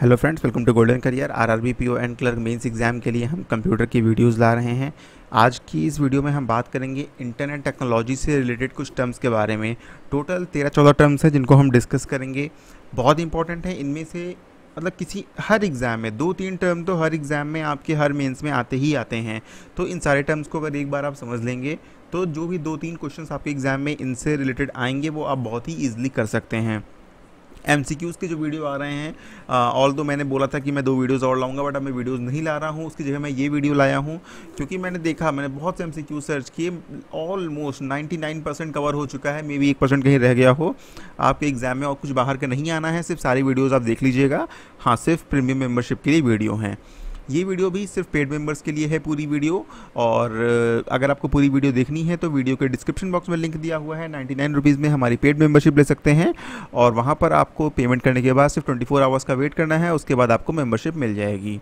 hello friends welcome to golden career R R B P O and clerk mains exam के लिए हम computer की videos ला रहे हैं आज की इस वीडियो में हम बात करेंगे इंटरनेट टेक्नोलॉजी से रिलेटेड कुछ टर्म्स के बारे में टोटल तेरह चौदह टर्म्स हैं जिनको हम डिस्कस करेंगे बहुत इंपॉर्टेंट है इनमें से मतलब किसी हर एग्ज़ाम में दो तीन टर्म तो हर एग्ज़ाम में आपके हर मेंस में आते ही आते हैं तो इन सारे टर्म्स को अगर एक बार आप समझ लेंगे तो जो भी दो तीन क्वेश्चन आपके एग्ज़ाम में इनसे रिलेटेड आएंगे वो आप बहुत ही ईजिली कर सकते हैं एम के जो वीडियो आ रहे हैं ऑल uh, तो मैंने बोला था कि मैं दो वीडियोज़ और लाऊंगा बट अब मैं वीडियोज़ नहीं ला रहा हूँ उसकी जगह मैं ये वीडियो लाया हूँ क्योंकि मैंने देखा मैंने बहुत से एम सर्च किए ऑलमोस्ट नाइन्टी परसेंट कवर हो चुका है मे बी एक परसेंट कहीं रह गया हो आपके एग्ज़ाम में और कुछ बाहर का नहीं आना है सिर्फ सारी वीडियोज़ आप देख लीजिएगा हाँ सिर्फ प्रीमियम मेम्बरशिप के लिए वीडियो हैं ये वीडियो भी सिर्फ पेड मेंबर्स के लिए है पूरी वीडियो और अगर आपको पूरी वीडियो देखनी है तो वीडियो के डिस्क्रिप्शन बॉक्स में लिंक दिया हुआ है नाइन्टी नाइन रुपीज़ में हमारी पेड मेंबरशिप ले सकते हैं और वहाँ पर आपको पेमेंट करने के बाद सिर्फ ट्वेंटी फोर आवर्स का वेट करना है उसके बाद आपको मेम्बरशिप मिल जाएगी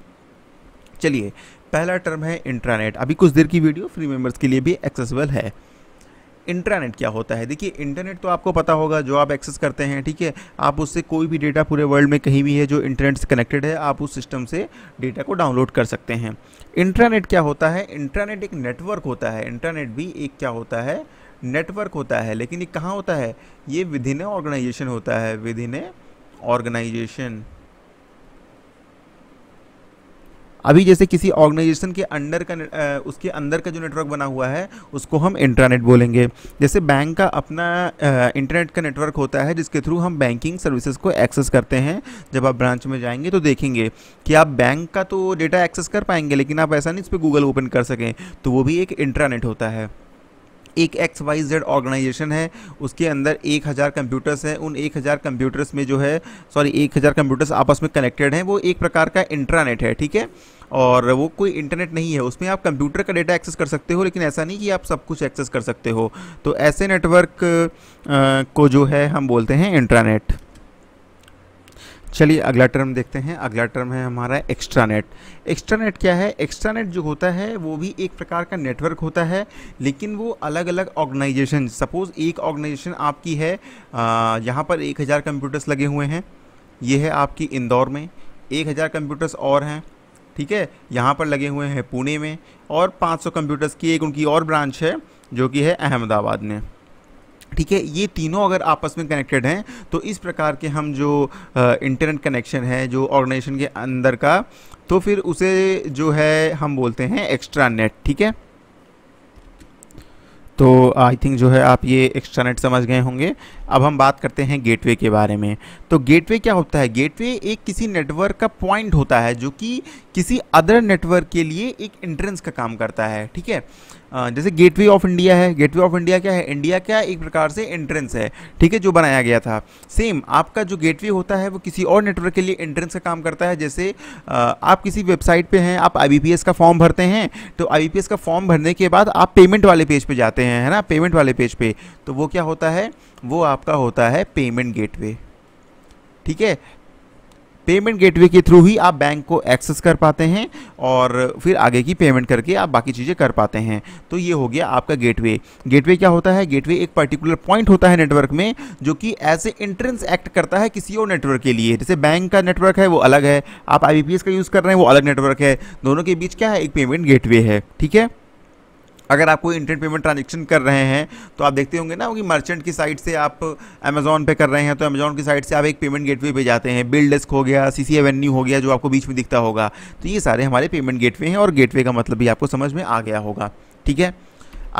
चलिए पहला टर्म है इंट्रानेट अभी कुछ देर की वीडियो फ्री मेंबर्स के लिए भी एक्सेसिबल है इंटरनेट क्या होता है देखिए इंटरनेट तो आपको पता होगा जो आप एक्सेस करते हैं ठीक है आप उससे कोई भी डेटा पूरे वर्ल्ड में कहीं भी है जो इंटरनेट से कनेक्टेड है आप उस सिस्टम से डेटा को डाउनलोड कर सकते हैं इंटरनेट क्या होता है इंटरनेट एक नेटवर्क होता है इंटरनेट भी एक क्या होता है नेटवर्क होता है लेकिन ये कहाँ होता है ये विद इन ऑर्गेनाइजेशन होता है विद इन ए ऑर्गेनाइजेशन अभी जैसे किसी ऑर्गेनाइजेशन के अंडर का उसके अंदर का जो नेटवर्क बना हुआ है उसको हम इंटरनेट बोलेंगे जैसे बैंक का अपना इंटरनेट का नेटवर्क होता है जिसके थ्रू हम बैंकिंग सर्विसेज को एक्सेस करते हैं जब आप ब्रांच में जाएंगे तो देखेंगे कि आप बैंक का तो डेटा एक्सेस कर पाएंगे लेकिन आप ऐसा नहीं इस पर गूगल ओपन कर सकें तो वो भी एक इंटरनेट होता है एक एक्स वाई जेड ऑर्गेनाइजेशन है उसके अंदर एक हज़ार कंप्यूटर्स हैं उन एक हज़ार कंप्यूटर्स में जो है सॉरी एक हज़ार कंप्यूटर्स आपस में कनेक्टेड हैं वो एक प्रकार का इंट्रानेट है ठीक है और वो कोई इंटरनेट नहीं है उसमें आप कंप्यूटर का डेटा एक्सेस कर सकते हो लेकिन ऐसा नहीं कि आप सब कुछ एक्सेस कर सकते हो तो ऐसे नेटवर्क को जो है हम बोलते हैं इंटरनेट चलिए अगला टर्म देखते हैं अगला टर्म है हमारा एक्स्ट्रानेट एक्स्ट्रानेट क्या है एक्स्ट्रानेट जो होता है वो भी एक प्रकार का नेटवर्क होता है लेकिन वो अलग अलग ऑर्गेनाइजेशन सपोज़ एक ऑर्गेनाइजेशन आपकी है यहाँ पर एक हज़ार कंप्यूटर्स लगे हुए हैं ये है आपकी इंदौर में एक हज़ार कंप्यूटर्स और हैं ठीक है यहाँ पर लगे हुए हैं पुणे में और 500 कंप्यूटर्स की एक उनकी और ब्रांच है जो कि है अहमदाबाद में ठीक है ये तीनों अगर आपस में कनेक्टेड हैं तो इस प्रकार के हम जो इंटरनेट कनेक्शन है जो ऑर्गेनाइजेशन के अंदर का तो फिर उसे जो है हम बोलते हैं एक्स्ट्रा नेट ठीक है तो आई थिंक जो है आप ये एक्सटर्नेट समझ गए होंगे अब हम बात करते हैं गेटवे के बारे में तो गेटवे क्या होता है गेटवे एक किसी नेटवर्क का पॉइंट होता है जो कि किसी अदर नेटवर्क के लिए एक एंट्रेंस का काम करता है ठीक है जैसे गेटवे ऑफ इंडिया है गेटवे ऑफ इंडिया क्या है इंडिया क्या एक प्रकार से एंट्रेंस है ठीक है जो बनाया गया था सेम आपका जो गेटवे होता है वो किसी और नेटवर्क के लिए एंट्रेंस का काम करता है जैसे आप किसी वेबसाइट पे हैं आप आई का फॉर्म भरते हैं तो आई का फॉर्म भरने के बाद आप पेमेंट वाले पेज पर पे जाते हैं है ना पेमेंट वाले पेज पर पे, तो वो क्या होता है वो आपका होता है पेमेंट गेट ठीक है पेमेंट गेटवे के थ्रू ही आप बैंक को एक्सेस कर पाते हैं और फिर आगे की पेमेंट करके आप बाकी चीज़ें कर पाते हैं तो ये हो गया आपका गेटवे गेटवे क्या होता है गेटवे एक पर्टिकुलर पॉइंट होता है नेटवर्क में जो कि एज ए एंट्रेंस एक्ट करता है किसी और नेटवर्क के लिए जैसे बैंक का नेटवर्क है वो अलग है आप आई का यूज़ कर रहे हैं वो अलग नेटवर्क है दोनों के बीच क्या है एक पेमेंट गेटवे है ठीक है अगर आप कोई इंटरनेट पेमेंट ट्रांजेक्शन कर रहे हैं तो आप देखते होंगे ना कि मर्चेंट की साइट से आप अमेजोन पे कर रहे हैं तो अमेज़ॉन की साइट से आप एक पेमेंट गेटवे पे जाते हैं बिल डेस्क हो गया सी सी एवेन्यू हो गया जो आपको बीच में दिखता होगा तो ये सारे हमारे पेमेंट गेटवे हैं और गेटवे का मतलब भी आपको समझ में आ गया होगा ठीक है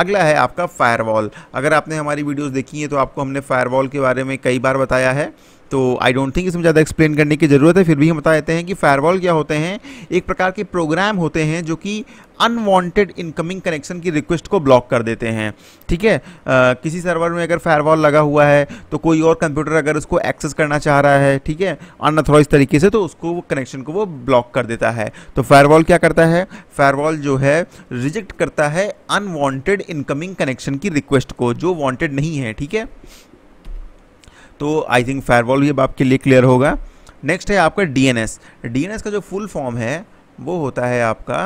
अगला है आपका फायरवॉल अगर आपने हमारी वीडियोस देखी हैं तो आपको हमने फायरवॉल के बारे में कई बार बताया है तो आई डोंट थिंक इसमें ज़्यादा एक्सप्लेन करने की ज़रूरत है फिर भी हम बता देते हैं कि फायरवॉल क्या होते हैं एक प्रकार के प्रोग्राम होते हैं जो कि अनवांटेड इनकमिंग कनेक्शन की रिक्वेस्ट को ब्लॉक कर देते हैं ठीक है आ, किसी सर्वर में अगर फायरवॉल लगा हुआ है तो कोई और कंप्यूटर अगर उसको एक्सेस करना चाह रहा है ठीक है अनऑथोराइज तरीके से तो उसको वो कनेक्शन को वो ब्लॉक कर देता है तो फायरवॉल क्या करता है फायरवॉल जो है रिजेक्ट करता है अनवांटेड इनकमिंग कनेक्शन की रिक्वेस्ट को जो वांटेड नहीं है ठीक है तो आई थिंक फायरवॉल भी अब आपके लिए क्लियर होगा नेक्स्ट है आपका डी डीएनएस का जो फुल फॉर्म है वो होता है आपका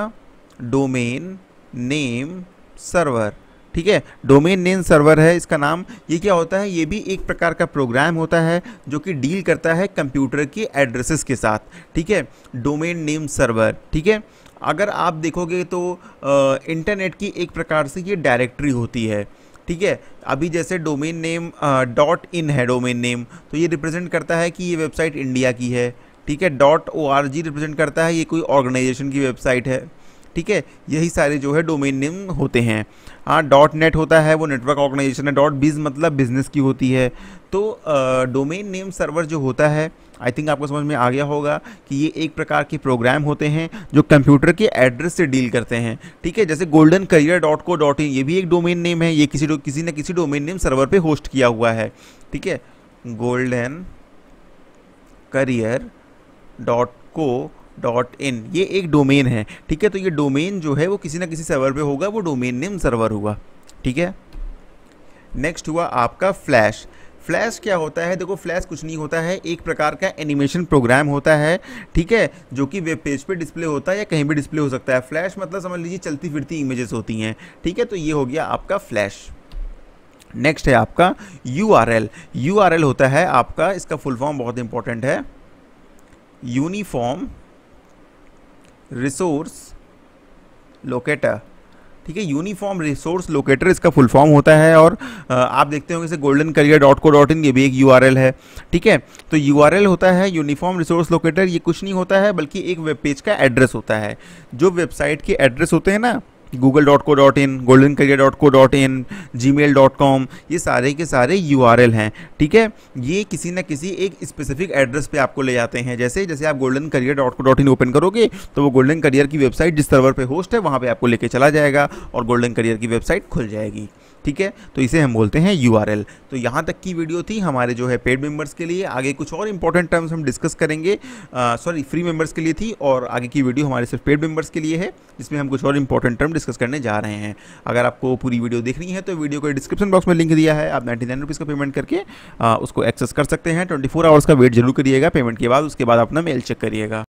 डोमेन नेम सर्वर ठीक है डोमेन नेम सर्वर है इसका नाम ये क्या होता है ये भी एक प्रकार का प्रोग्राम होता है जो कि डील करता है कंप्यूटर के एड्रेसेस के साथ ठीक है डोमेन नेम सर्वर ठीक है अगर आप देखोगे तो आ, इंटरनेट की एक प्रकार से ये डायरेक्टरी होती है ठीक है अभी जैसे डोमेन नेम डॉट इन है डोमेन नेम तो ये रिप्रेजेंट करता है कि ये वेबसाइट इंडिया की है ठीक है dot O R G represent करता है ये कोई ऑर्गेनाइजेशन की वेबसाइट है ठीक है यही सारे जो है डोमेन नेम होते हैं हाँ डॉट नेट होता है वो नेटवर्क ऑर्गेनाइजेशन है डॉट बिज मतलब बिजनेस की होती है तो डोमेन नेम सर्वर जो होता है आई थिंक आपको समझ में आ गया होगा कि ये एक प्रकार के प्रोग्राम होते हैं जो कंप्यूटर के एड्रेस से डील करते हैं ठीक है जैसे golden career dot co dot in ये भी एक डोमेन नेम है ये किसी किसी न किसी डोमेन नेम सर्वर पे होस्ट किया हुआ है ठीक है golden career dot co dot in ये एक डोमेन है ठीक है तो ये डोमेन जो है वो किसी ना किसी सर्वर पे होगा वो डोमेन नेम सर्वर हुआ ठीक है नेक्स्ट हुआ आपका फ्लैश फ्लैश क्या होता है देखो फ्लैश कुछ नहीं होता है एक प्रकार का एनिमेशन प्रोग्राम होता है ठीक है जो कि वेब पेज पे डिस्प्ले होता है या कहीं भी डिस्प्ले हो सकता है फ्लैश मतलब समझ लीजिए चलती फिरती इमेजेस होती हैं ठीक है तो ये हो गया आपका फ्लैश नेक्स्ट है आपका U R L U R L होता है आपका इसका फुल फॉर्म बहुत इंपॉर्टेंट है यूनिफॉर्म रिसोर्स लोकेटर ठीक है यूनिफॉर्म रिसोर्स लोकेटर इसका फुल फॉर्म होता है और आप देखते होंगे इसे golden career dot co dot in ये भी एक यू है ठीक है तो यू होता है यूनिफॉर्म रिसोर्स लोकेटर ये कुछ नहीं होता है बल्कि एक वेब पेज का एड्रेस होता है जो वेबसाइट के एड्रेस होते हैं ना Google dot co dot in golden career dot co dot in G mail dot com ये सारे के सारे यू आर एल हैं ठीक है ये किसी न किसी एक स्पेसिफिक एड्रेस पे आपको ले जाते हैं जैसे जैसे आप golden career dot co dot in open करोगे तो वो गोल्डन करियर की वेबसाइट जिस सर्वर पर होस्ट है वहाँ पर आपको लेके चला जाएगा और गोल्डन करियर की वेबसाइट खुल जाएगी ठीक है तो इसे हम बोलते हैं यू तो यहाँ तक की वीडियो थी हमारे जो है पेड मेम्बर्स के लिए आगे कुछ और इंपॉर्टेंट टर्म्स हम डिस्कस करेंगे सॉरी फ्री मेम्बर्स के लिए थी और आगे की वीडियो हमारे सिर्फ पेड मेम्बर्स के लिए है जिसमें हम कुछ और इंपॉर्टेंट टर्म डिस्कस करने जा रहे हैं अगर आपको पूरी वीडियो देखनी है तो वीडियो को डिस्क्रिप्शन बॉक्स में लिंक दिया है आप नाइन्टी नाइन का पेमेंट करके आ, उसको एक्सेस कर सकते हैं ट्वेंटी फोर आवर्स का वेट जरूर करिएगा पेमेंट के बाद उसके बाद अपना मेल चेक करिएगा